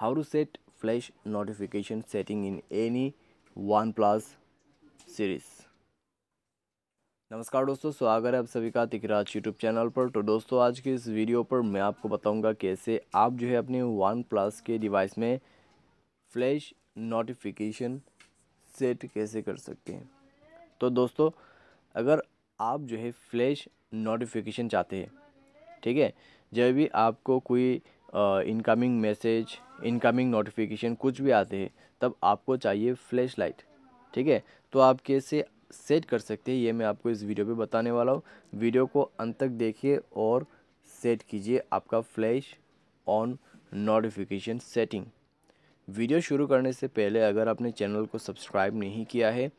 how to set flash notification setting in any OnePlus series नमस्कार दोस्तों स्वागत है आप सभी का तिकराज यूट्यूब चैनल पर तो दोस्तों आज के इस वीडियो पर मैं आपको बताऊंगा कैसे आप जो है अपने वन प्लस के डिवाइस में फ्लैश नोटिफिकेशन सेट कैसे कर सकते हैं तो दोस्तों अगर आप जो है फ्लैश नोटिफिकेशन चाहते हैं ठीक है जब भी आपको कोई इनकमिंग मैसेज इनकमिंग नोटिफिकेशन कुछ भी आते हैं तब आपको चाहिए फ्लैश लाइट ठीक है तो आप कैसे सेट कर सकते हैं ये मैं आपको इस वीडियो पे बताने वाला हूँ वीडियो को अंत तक देखिए और सेट कीजिए आपका flash on notification setting video शुरू करने से पहले अगर आपने चैनल को सब्सक्राइब नहीं किया है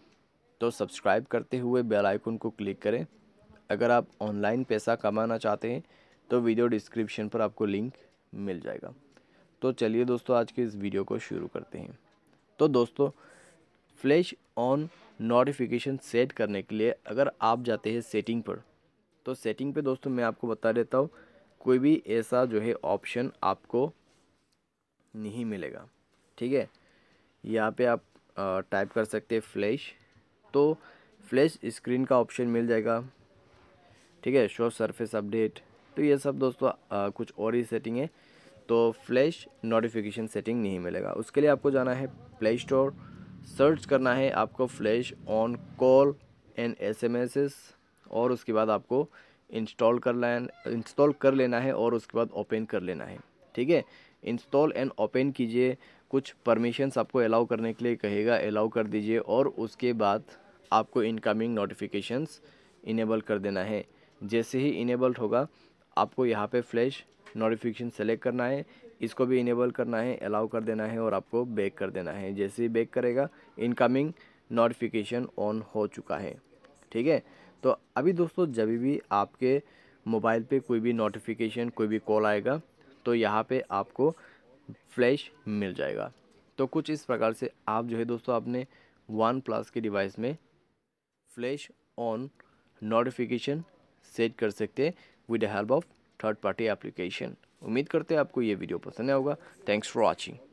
तो सब्सक्राइब करते हुए बेल आइकन को क्लिक करें अगर आप ऑनलाइन पैसा कमाना चाहते हैं तो वीडियो डिस्क्रिप्शन पर आपको लिंक मिल जाएगा तो चलिए दोस्तों आज के इस वीडियो को शुरू करते हैं तो दोस्तों फ्लैश ऑन नोटिफिकेशन सेट करने के लिए अगर आप जाते हैं सेटिंग पर तो सेटिंग पे दोस्तों मैं आपको बता देता हूँ कोई भी ऐसा जो है ऑप्शन आपको नहीं मिलेगा ठीक है यहाँ पे आप टाइप कर सकते हैं फ्लैश तो फ्लैश स्क्रीन का ऑप्शन मिल जाएगा ठीक है शो सरफेस अपडेट तो ये सब दोस्तों आ, कुछ और ही सेटिंग है तो फ्लैश नोटिफिकेशन सेटिंग नहीं मिलेगा उसके लिए आपको जाना है प्ले स्टोर सर्च करना है आपको flash on call and S और उसके बाद आपको इंस्टॉल कर लेना इंस्टॉल कर लेना है और उसके बाद ओपन कर लेना है ठीक है इंस्टॉल एंड ओपन कीजिए कुछ परमिशंस आपको अलाउ करने के लिए कहेगा अलाउ कर दीजिए और उसके बाद आपको इनकमिंग नोटिफिकेशंस इनेबल कर देना है जैसे ही इनेबल्ड होगा आपको यहाँ पे फ्लैश नोटिफिकेशन सेलेक्ट करना है इसको भी इनेबल करना है अलाउ कर देना है और आपको बैक कर देना है जैसे ही बैक करेगा इनकमिंग नोटिफिकेशन ऑन हो चुका है ठीक है तो अभी दोस्तों जब भी आपके मोबाइल पे कोई भी नोटिफिकेशन कोई भी कॉल आएगा तो यहाँ पे आपको फ्लैश मिल जाएगा तो कुछ इस प्रकार से आप जो है दोस्तों आपने वन प्लस के डिवाइस में फ्लैश ऑन नोटिफिकेशन सेट कर सकते हैं with the help of third party application उम्मीद करते हैं आपको ये वीडियो पसंद आया होगा थैंक्स फॉर वॉचिंग